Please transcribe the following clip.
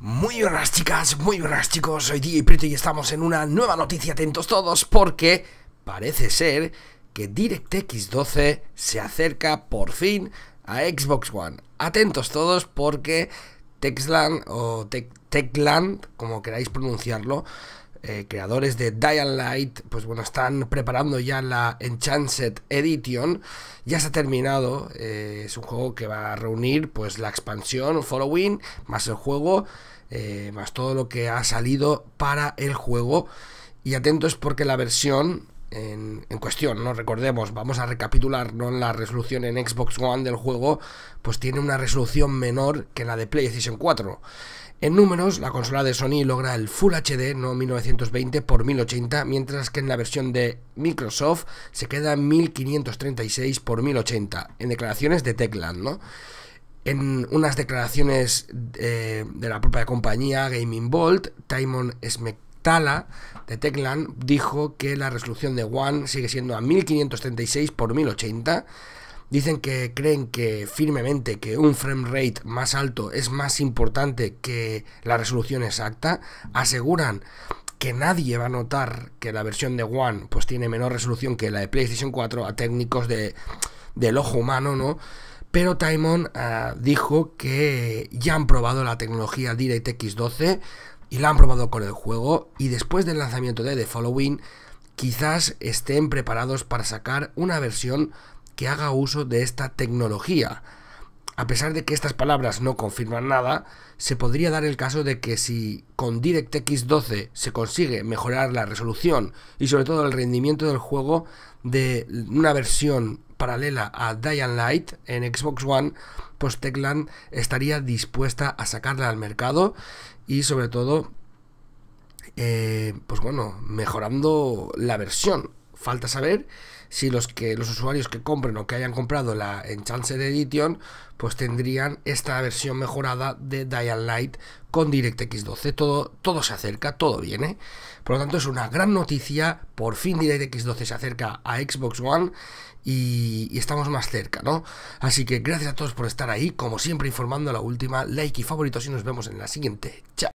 Muy buenas chicas, muy buenas chicos, soy DJ Prito y estamos en una nueva noticia, atentos todos, porque parece ser que DirectX 12 se acerca por fin a Xbox One. Atentos todos porque Texland o Techland, como queráis pronunciarlo, eh, creadores de Dial Light, pues bueno, están preparando ya la Enchanted Edition. Ya se ha terminado. Eh, es un juego que va a reunir pues la expansión Following, más el juego, eh, más todo lo que ha salido para el juego. Y atentos porque la versión en, cuestión, ¿no? Recordemos, vamos a recapitular, ¿no? La resolución en Xbox One del juego, pues tiene una resolución menor que la de PlayStation 4. En números, la consola de Sony logra el Full HD, no 1920 x 1080, mientras que en la versión de Microsoft se queda 1536 x 1080, en declaraciones de Techland, ¿no? En unas declaraciones eh, de, la propia compañía Gaming Vault, Timon Smith. Tala de Teclan dijo que la resolución de One sigue siendo a 1536 por 1080. Dicen que creen que firmemente que un frame rate más alto es más importante que la resolución exacta. Aseguran que nadie va a notar que la versión de One pues tiene menor resolución que la de PlayStation 4 a técnicos de, del ojo humano, ¿no? Pero Timon ah, dijo que ya han probado la tecnología DirectX 12 y la han probado con el juego y después del lanzamiento de The Following quizás estén preparados para sacar una versión que haga uso de esta tecnología. A pesar de que estas palabras no confirman nada, se podría dar el caso de que si con DirectX 12 se consigue mejorar la resolución y sobre todo el rendimiento del juego de una versión paralela a Dying Light en Xbox One, pues Teclan estaría dispuesta a sacarla al mercado y sobre todo, eh, pues bueno, mejorando la versión. Falta saber si los, que, los usuarios que compren o que hayan comprado la Enchanted Edition pues tendrían esta versión mejorada de Dial Light con DirectX 12. Todo, todo se acerca, todo viene. Por lo tanto es una gran noticia. Por fin DirectX 12 se acerca a Xbox One y, estamos más cerca, ¿no? Así que gracias a todos por estar ahí. Como siempre informando a la última, like y favoritos y nos vemos en la siguiente. Chao.